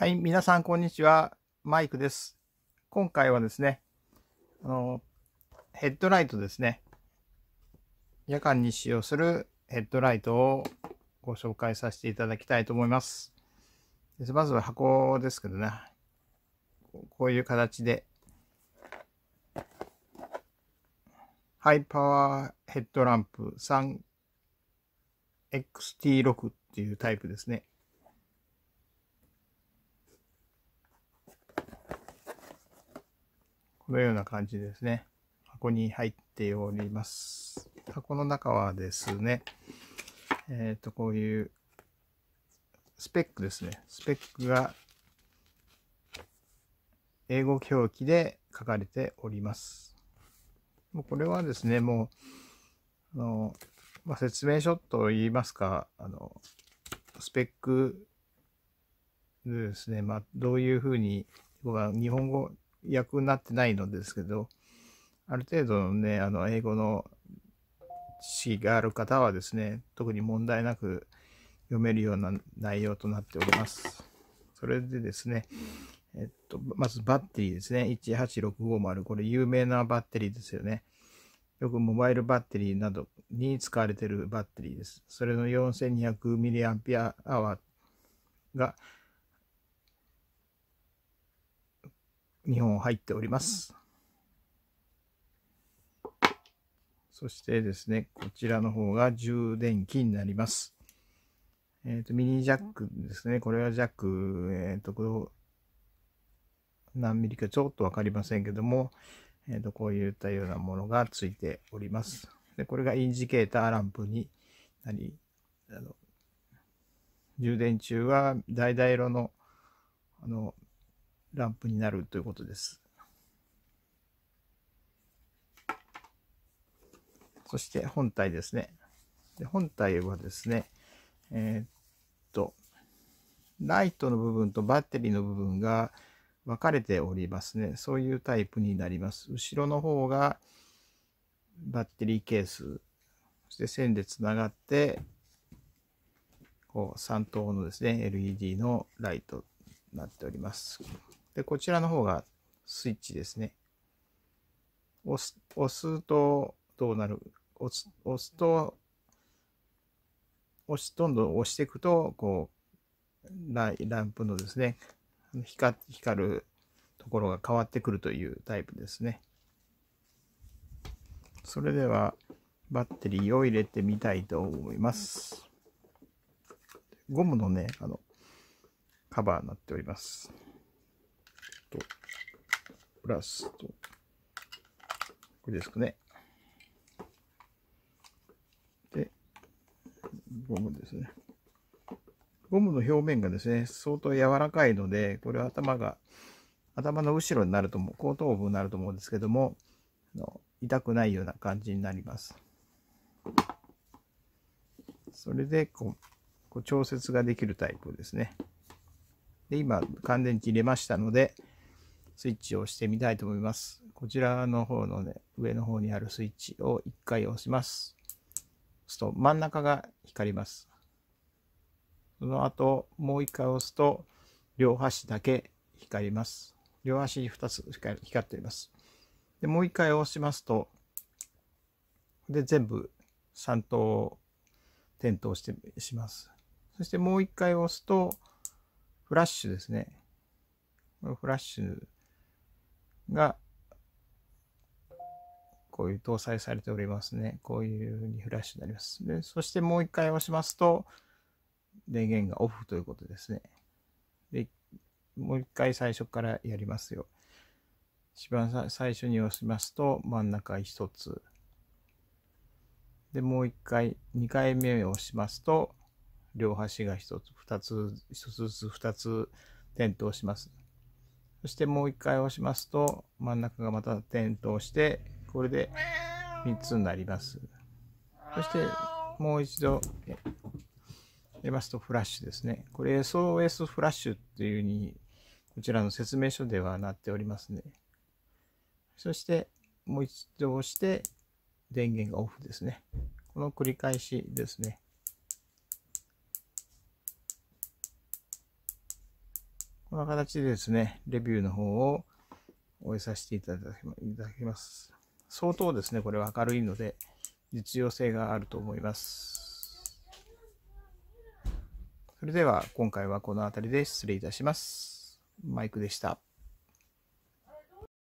はい、皆さんこんにちは。マイクです。今回はですね、あの、ヘッドライトですね。夜間に使用するヘッドライトをご紹介させていただきたいと思います。まずは箱ですけどね、こういう形で、ハイパワーヘッドランプ 3XT6 っていうタイプですね。このような感じですね。箱に入っております。箱の中はですね、えっ、ー、と、こういうスペックですね。スペックが英語表記で書かれております。もうこれはですね、もう、あの、まあ、説明書といいますか、あの、スペックですね、まあ、どういうふうに、日本語、役になってないのですけど、ある程度のね、あの、英語の知識がある方はですね、特に問題なく読めるような内容となっております。それでですね、えっと、まずバッテリーですね。18650。これ有名なバッテリーですよね。よくモバイルバッテリーなどに使われているバッテリーです。それの 4200mAh が2本入っております。そしてですね、こちらの方が充電器になります。えっ、ー、と、ミニジャックですね。これはジャック、えっ、ー、と、何ミリかちょっとわかりませんけども、えっ、ー、と、こういったようなものがついております。で、これがインジケーターランプになり、あの、充電中は、橙色の、あの、ランプになるということです。そして本体ですね。で本体はですね、えー、っと、ライトの部分とバッテリーの部分が分かれておりますね。そういうタイプになります。後ろの方がバッテリーケース、そして線でつながって、こう3等のですね、LED のライトになっております。で、こちらの方がスイッチですね。押す、押すとどうなる押す、押すと、押し、どんどん押していくと、こう、ラランプのですね、光光るところが変わってくるというタイプですね。それでは、バッテリーを入れてみたいと思います。ゴムのね、あの、カバーになっております。プラスと、これですかね。で、ゴムですね。ゴムの表面がですね、相当柔らかいので、これは頭が、頭の後ろになると思う、後頭部になると思うんですけども、痛くないような感じになります。それでこう、こう調節ができるタイプですね。で、今、完全に切れましたので、スイッチを押してみたいと思います。こちらの方のね、上の方にあるスイッチを1回押します。押すと真ん中が光ります。その後、もう1回押すと、両端だけ光ります。両端2つ光っています。で、もう1回押しますと、で、全部3灯点灯してします。そしてもう1回押すと、フラッシュですね。これフラッシュが、こういう搭載されておりますね。こういうふうにフラッシュになります。で、そしてもう一回押しますと、電源がオフということですね。で、もう一回最初からやりますよ。一番最初に押しますと、真ん中1つ。で、もう一回、2回目を押しますと、両端が1つ、2つ、1つずつ2つ点灯します。そしてもう1回押しますと、真ん中がまた点灯して、これで3つになります。そして、もう一度、出ますとフラッシュですね。これ SOS フラッシュっていうふうに、こちらの説明書ではなっておりますね。そして、もう一度押して、電源がオフですね。この繰り返しですね。こんな形でですね、レビューの方を終えさせていただきます。相当ですね、これは明るいので、実用性があると思います。それでは今回はこの辺りで失礼いたします。マイクでした。